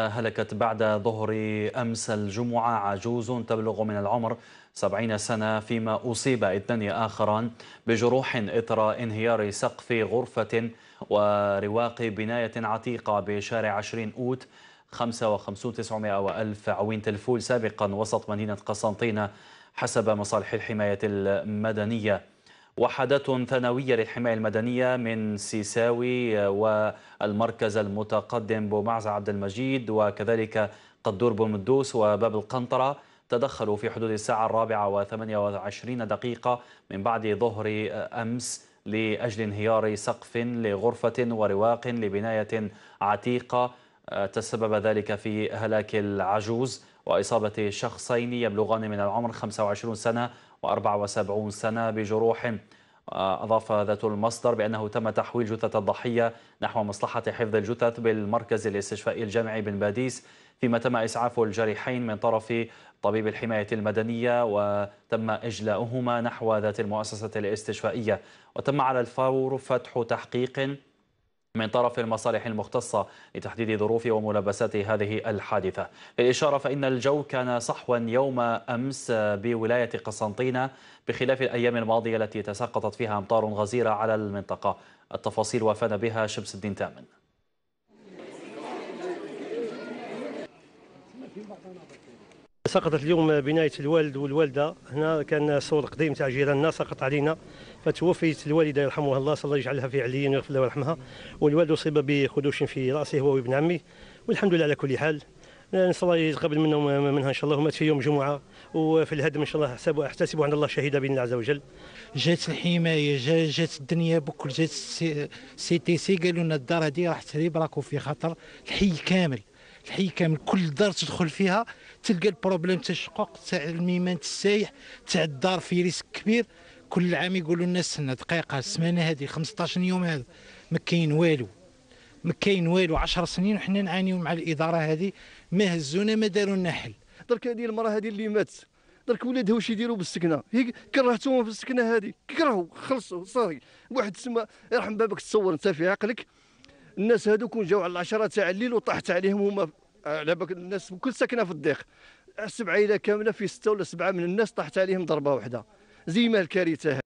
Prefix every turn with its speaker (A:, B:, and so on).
A: هلكت بعد ظهر أمس الجمعة عجوز تبلغ من العمر 70 سنة فيما أصيب اثنان آخران بجروح إثر انهيار سقف غرفة ورواق بناية عتيقة بشارع 20 أوت 55 900 وألف عوين تلفول سابقا وسط مدينة قسنطينة حسب مصالح الحماية المدنية وحدات ثانوية للحماية المدنية من سيساوي آه، والمركز المتقدم بومعز عبد المجيد وكذلك قدور بومدوس وباب القنطرة تدخلوا في حدود الساعة الرابعة وثمانية وعشرين دقيقة من بعد ظهر آه، أمس لأجل انهيار سقف لغرفة ورواق لبناية عتيقة آه، تسبب ذلك في هلاك العجوز وإصابة شخصين يبلغان من العمر 25 سنة و74 سنة بجروح آه، أضاف ذات المصدر بأنه تم تحويل جثة الضحية نحو مصلحة حفظ الجثث بالمركز الاستشفائي الجامعي بن باديس فيما تم إسعاف الجريحين من طرف طبيب الحماية المدنية وتم إجلاؤهما نحو ذات المؤسسة الاستشفائية وتم على الفور فتح تحقيق من طرف المصالح المختصة لتحديد ظروف وملابسات هذه الحادثة للإشارة فإن الجو كان صحوا يوم أمس بولاية قسنطينة بخلاف الأيام الماضية التي تساقطت فيها أمطار غزيرة على المنطقة التفاصيل وافانا بها شمس الدين تامن
B: سقطت اليوم بنايه الوالد والوالده هنا كان صور قديم تاع جيراننا سقط علينا فتوفيت الوالده يرحمها الله صلى الله يجعلها في عليين ويغفر لها ويرحمها والوالد اصيب بخدوش في راسه هو وابن عمي والحمد لله على كل حال نسال الله يتقبل منهم منها ان شاء الله ومات في يوم جمعه وفي الهدم ان شاء الله احسبوا احتسبوا عند الله شهيدا بين الله عز وجل.
C: جات الحمايه جات الدنيا بكل جات سي تي سي قالوا لنا الدار هذه راح تهرب راكم في خطر الحي كامل الحي كامل كل دار تدخل فيها تلقى البروبليم تاع الشقق تاع الميمان السايح تاع الدار في ريسك كبير كل عام يقولوا لنا سنة دقيقه السمانه هذه 15 يوم هذا ما كاين والو ما كاين والو 10 سنين وحنا نعانيو مع الاداره هذه ما هزونا ما داروا لنا حل درك هذه المراه هذه اللي ماتت درك ولادها واش يديروا بالسكنه هي كرهتهم في السكنه هذه كرهوا خلصوا صافي واحد تسمى يرحم بابك تصور انت في عقلك الناس هذوك جاو على العشرة تاع الليل وطاحت عليهم هما
B: آه، على بالك الناس كل ساكنه في الضيق عائله كامله في سته ولا سبعه من الناس طاحت عليهم ضربه واحده زي ما الكارثه